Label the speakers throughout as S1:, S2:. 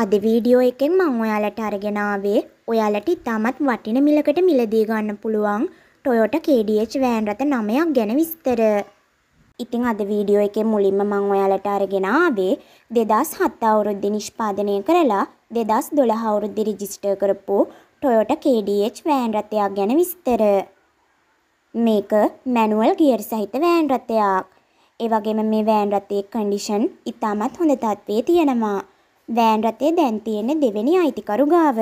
S1: අද වීඩියෝ එකෙන් මං ඔයාලට අරගෙන ආවේ ඔයාලට ඉතාමත් වටින මිලකට මිලදී ගන්න පුළුවන් Toyota KDH වෑන් රථ 9ක් ගැන විස්තර. ඉතින් අද වීඩියෝ එකේ මුලින්ම මං ඔයාලට අරගෙන ආවේ 2007 අවුරුද්දේ නිෂ්පාදනය කරලා 2012 අවුරුද්දේ රෙජිස්ටර් කරපු Toyota KDH වෑන් රථයක් ගැන විස්තර. මේක මැනුවල් ගියර් සහිත වෑන් රථයක්. ඒ වගේම මේ වෑන් රථයේ කන්ඩිෂන් ඉතාමත් හොඳ තත්ත්වයේ තියෙනවා. වෑන් රථය දැන් තියෙන්නේ දෙවෙනි අයිතිකරු ගාව.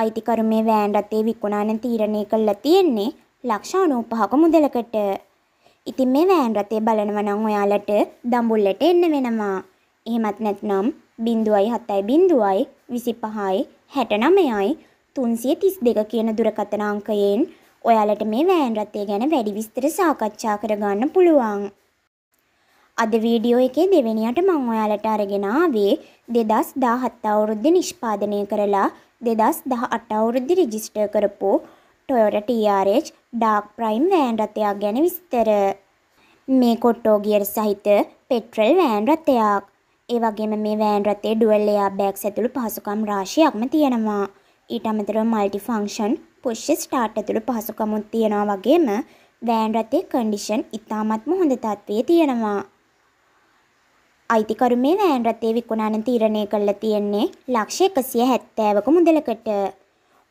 S1: අයිතිකරු මේ වෑන් රථේ විකුණාන තීරණය කළා තියෙන්නේ ලක්ෂ 95ක මුදලකට. ඉතින් මේ වෑන් රථේ බලනවා නම් ඔයාලට දඹුල්ලට එන්න වෙනවා. එහෙමත් නැත්නම් 0.7.0 25යි 69යි 332 කියන දුරකථන අංකයෙන් ඔයාලට මේ වෑන් රථය ගැන වැඩි විස්තර සාකච්ඡා කරගන්න පුළුවන්. අද වීඩියෝ එකේ දෙවෙනියට මම ඔයාලට අරගෙන ආවේ 2017 අවුරුද්දේ නිෂ්පාදනය කරලා 2018 අවුරුද්දේ රෙජිස්ටර් කරපු Toyota TRH Dark Prime van රථයක් ගැන විස්තර. මේ කොට්ටෝ ගියර් සහිත පෙට්‍රල් වෑන් රථයක්. ඒ වගේම මේ වෑන් රථයේ ඩුවල් එයාර් බෑග්ස් ඇතුළු පහසුකම් රාශියක්ම තියෙනවා. ඊට අමතරව මල්ටි ෆන්ක්ෂන් පුෂ් ස්ටාර්ට් ඇතුළු පහසුකමුත් තියෙනවා වගේම වෑන් රථයේ කන්ඩිෂන් ඉතාමත්ම හොඳ තත්ත්වයේ තියෙනවා. අයිතිකරු මේ වෑන් රථය විකුණන්න තීරණය කරලා තියෙන්නේ ලක්ෂ 170ක මුදලකට.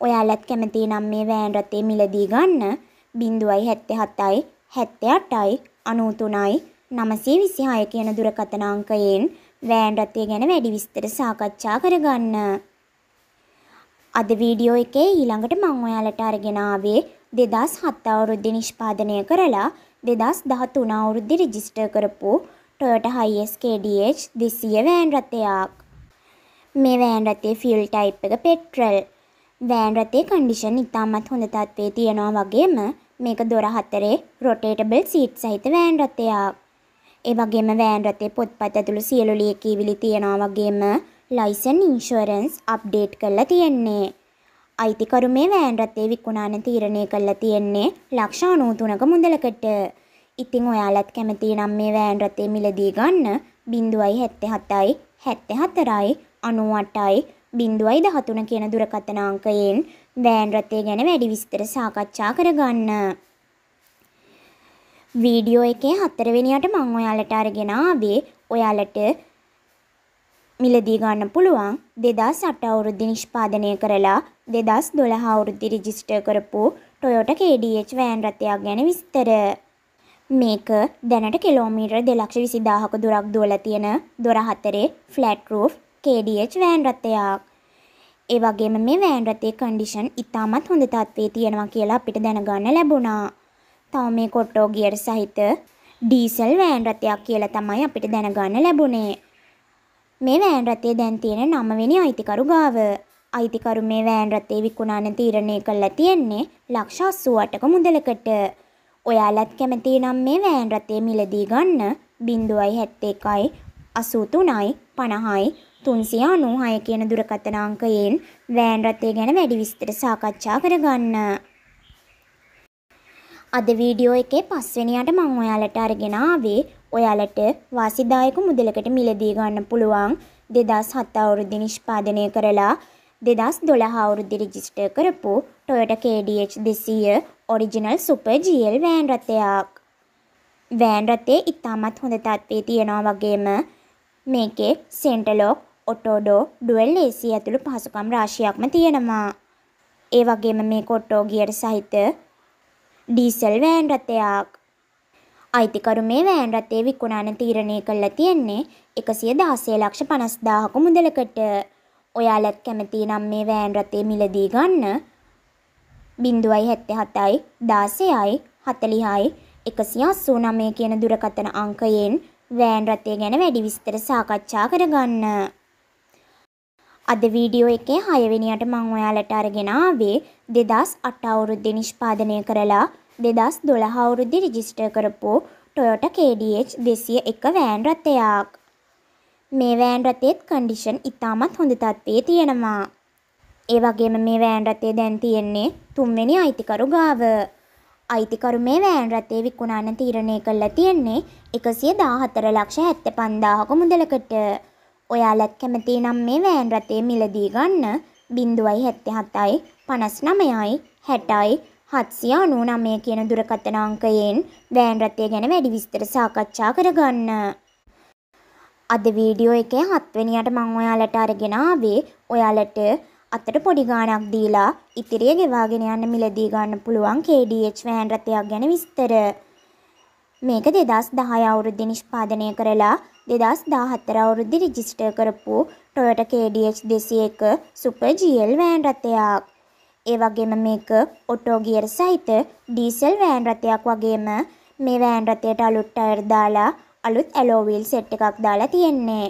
S1: ඔයාලත් කැමති නම් මේ වෑන් රථේ මිලදී ගන්න 0.77යි 78යි 93යි 926 කියන දුරකථන අංකයෙන් වෑන් රථය ගැන වැඩි විස්තර සාකච්ඡා කරගන්න. අද වීඩියෝ එකේ ඊළඟට මම ඔයාලට අරගෙන ආවේ 2007 අවුරුද්දේ නිෂ්පාදනය කරලා 2013 අවුරුද්දේ රෙජිස්ටර් කරපු ටොයොට හයිස් KDH දෙසිය වෑන් රථයක් මේ වෑන් රථේ ෆිල් ටයිප් එක පෙට්‍රල් වෑන් රථේ කන්ඩිෂන් ඉතාමත් හොඳ තත්ත්වේ තියෙනවා වගේම මේක දොර හතරේ රොටේටබල් සීට් සහිත වෑන් රථයක් ඒ වගේම වෑන් රථේ පොත්පත් ඇතුළු සියලු ලියකියවිලි තියෙනවා වගේම ලයිසන් ඉන්ෂුරන්ස් අප්ඩේට් කරලා තියෙන්නේ අයිතිකරු මේ වෑන් රථේ විකුණාන තීරණය කරලා තියෙන්නේ ලක්ෂ 93ක මුදලකට ඉතිං ඔයාලත් කැමති නම් මේ වෑන් රථය මිලදී ගන්න බින්දුවයි හැත්තෙ හතයි හැත්තෙ හතරයි අනුවටයි බින්දුවයි දහතුන කියන දුරකථන අංකයෙන් වෑන් රථය ගැන වැඩි විස්තර සාකච්ඡා කරගන්න. වීඩියෝ එකේ හතරවෙනියට මං ඔයාලට අරගෙන ආවේ ඔයාලට මිලදී ගන්න පුළුවන් 2008 අවුරුද්දේ නිෂ්පාදනය කරලා 2012 අවුරුද්දේ රෙජිස්ටර් කරපු Toyota KDH වෑන් රථයක් ගැන විස්තර මේක දැනට කිලෝමීටර් දෙලක්ෂ විසි දාහක දුරක් දුවල තියෙන දොරහත්තරේ ෆලට් රූෆ් KDH වෑන්රත්තයක්. ඒවගේම මේ වෑන්රතේ කන්ඩිෂන් ඉතාමත් හොඳ තත්වේ තියෙනවා කියලා අපිට දැනගන්න ලැබුණා. තව මේ කොට්ටෝ ගියට සහිත ඩීසල් වෑන්රතයක් කියලා තමයි අපිට දැනගන්න ලැබුණේ. මේ වෑන්රතේ දැන් තියෙන නමවෙනි අයිතිකරු ගාව. අයිතිකරු මේ වෑන්රතේ විකුණාන තීරණය කල්ලා තියෙන්නේ ලක්ෂ අස්සුවටක මුදලකට. ඔයාලත් කැමති නම් මේ වෑන් රථය මිලදී ගන්න 0.71යි 83යි 50යි 396 කියන දුරකථන අංකයෙන් වෑන් රථය ගැන වැඩි විස්තර සාකච්ඡා කරගන්න. අද වීඩියෝ එකේ පස්වෙනියට මම ඔයාලට අරගෙන ආවේ ඔයාලට වාසිදායක මුදලකට මිලදී ගන්න පුළුවන් 2007 අවුරුද්දේ නිෂ්පාදනය කරලා දෙදස් දොළහා අවුරුද්දේ රෙජිස්ටර් කරපු Toyota KDH 200 original super GL van රථයක්. වෑන් රථේ ඉතාමත් හොඳ තත්ත්වයේ තියෙනවා වගේම මේකේ සෙන්ටලොක් ඔටෝඩෝ ඩුවල් AC ඇතුළු පහසුකම් රාශියක්ම තියෙනවා. ඒ වගේම මේ කොට්ටෝ ගියර සහිත ඩීසල් වෑන් රථයක්. අයිතිකරු මේ වෑන් රථේ විකුණන තීරණය කළා තියෙන්නේ 116 ලක්ෂ 50000ක මුදලකට. ඔයාලත් කැමති නම් මේ වෑන් රථේ මිලදී ගන්න බින්දුවයි හැත්ත හතයි දාසයයි හතලිහයි එකසියා සූනමය කියන දුරකතන අංකයෙන් වෑන් රථය ගැන වැඩි විස්තර සාකච්ඡා කරගන්න. අද වීඩියෝ එකේ හයවෙනියට මං ඔයාලට අරගෙන ආවේ දෙදස් අට අවුරුද්දේ නිෂ්පාදනය කරලා දෙදස් දොළහ අවුරුද්දේ රෙජිස්ටර් කරපු Toyota KDH 201 වෑන් රථයක්. මේ වෑන් රථයේත් කන්ඩිෂන් ඉතාමත් හොඳ තත්ත්වයේ තියෙනවා. ඒ වගේම මේ වෑන් රථය දැන් තියෙන්නේ තුන්වෙනි අයිතිකරු ගාව. අයිතිකරු මේ වෑන් රථය විකුණන්න තීරණය කළා තියෙන්නේ 114 ලක්ෂ 75000ක මුදලකට. ඔයාලත් කැමති නම් මේ වෑන් රථය මිලදී ගන්න 077යි 59යි 60යි 799 කියන දුරකථන අංකයෙන් වෑන් රථය ගැන වැඩි විස්තර සාකච්ඡා කරගන්න. අද වීඩියෝ එකේ 7 වෙනියට මම ඔයාලට අරගෙන ආවේ ඔයාලට අතට පොඩි ගාණක් දීලා ඉතිරිය ගෙවාගෙන යන්න මිලදී ගන්න පුළුවන් KDH වෑන් රථයක් ගැන විස්තර. මේක 2010 අවුරුද්දේ නිෂ්පාදනය කරලා 2014 අවුරුද්දේ රෙජිස්ටර් කරපු Toyota KDH 201 Super GL වෑන් රථයක්. ඒ වගේම මේක ඔටෝ ගියර් සහිත ඩීසල් වෑන් රථයක් වගේම මේ වෑන් රථයට අලුත් ටයර් දාලා අලුත් ඇලෝ වීල් සෙට් එකක් දාලා තියෙන්නේ.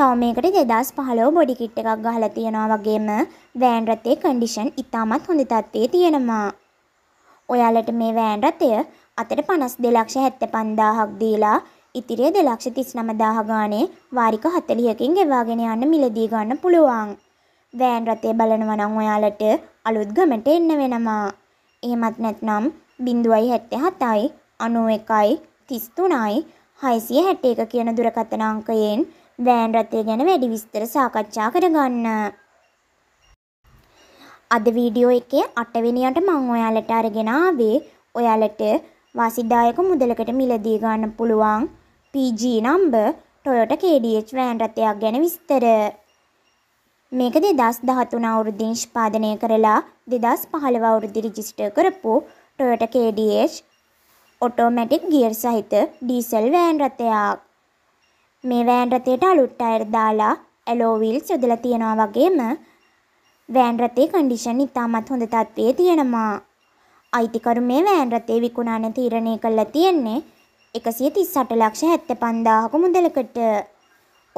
S1: තව මේකට දෙදස් පහලෝ බොඩිකිට් එකක් ගහලා තියෙනවා වගේම වෑන් රථේ කන්ඩිෂන් ඉතාමත් හොඳ තත්ත්වයේ තියෙනවා. ඔයාලට මේ වෑන් රථය අතට පනස් දෙලක්ෂ හැත්ත පන්දාහක් දීලා ඉතිරිය දෙලක්ෂ තිස් නමදාහ ගානේ වාරික හතලියකින් ගෙවාගෙන යන්න මිලදී ගන්න පුළුවන්. වෑන් රථය බලනවනං ඔයාලට අලුත් ගමට එන්න වෙනවා. එහෙමත් නැත්නම් බිඳුවයි හැත්තේ හතයි අනුව එකයි තිස්තුනයි හයිසිය හැට්ට එක කියන දුරකථනාංකයෙන් වෑන් රථය ගැන වැඩි විස්තර සාකච්ඡා කරගන්න. අද වීඩියෝ එකේ අටවෙනියට මං ඔයාලට අරගෙන ආවේ ඔයාලට වාසිදායක මුදලකට මිලදී ගන්න පුළුවන් PG number Toyota KDH van රථයක් ගැන විස්තර. මේක 2013 අවුරුද්දේ නිෂ්පාදනය කරලා 2015 අවුරුද්දේ රෙජිස්ටර් කරපු Toyota KDH ඔටෝමැටික් ගියර් සහිත ඩීසල් වෑන් රථයක්. මේ වෑන් රථයට අලුත් ටයර් දාලා ඇලෝ වීල්ස් යොදලා තියනවා වගේම වෑන් රථේ කන්ඩිෂන් ඉතාමත් හොඳ තත්ත්වයේ තියෙනවා. අයිතිකරු මේ වෑන් රථේ විකුණන්න තීරණය කළා තියෙන්නේ 138 ලක්ෂ 75000ක මුදලකට.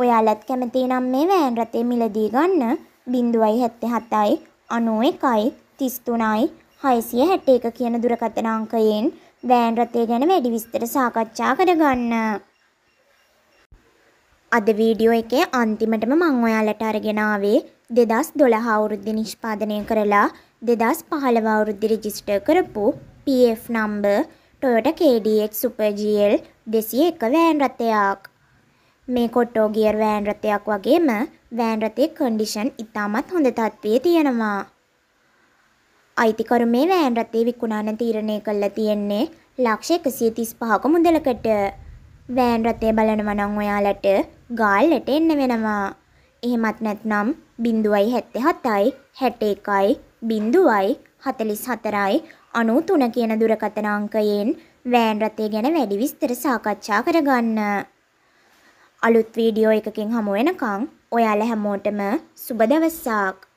S1: ඔයාලත් කැමති නම් මේ වෑන් රථේ මිලදී ගන්න 0.77යි 91යි 33යි 661 කියන දුරකථන අංකයෙන් වෑන් රථය ගැන වැඩි විස්තර සාකච්ඡා කරගන්න. අද වීඩියෝ එකේ අන්තිමටම මං ඔයාලට අරගෙන ආවේ 2012 අවුරුද්දේ නිෂ්පාදනය කරලා 2015 අවුරුද්දේ රෙජිස්ටර් කරපු PF number Toyota KDH Super GL 201 van රථයක්. මේ කොටෝ ගියර් වෑන් රථයක් වගේම වෑන් රථයේ කන්ඩිෂන් ඉතාමත් හොඳ තත්ත්වයේ තියෙනවා. අයිතිකරු මේ වෑන් රථේ විකුණන්න තීරණය කළා තියෙන්නේ ලක්ෂ 135ක මුදලකට. වෑන් රථය බලනවා නම් ඔයාලට ගාල්ලට එන්න වෙනවා. එහෙමත් නැත්නම් 0.77යි 61යි 0.44යි 93 කියන දුරකථන අංකයෙන් වෑන් රථය ගැන වැඩි විස්තර සාකච්ඡා කරගන්න. අලුත් වීඩියෝ එකකින් හමු වෙනකන් ඔයාලා හැමෝටම සුබ දවසක්.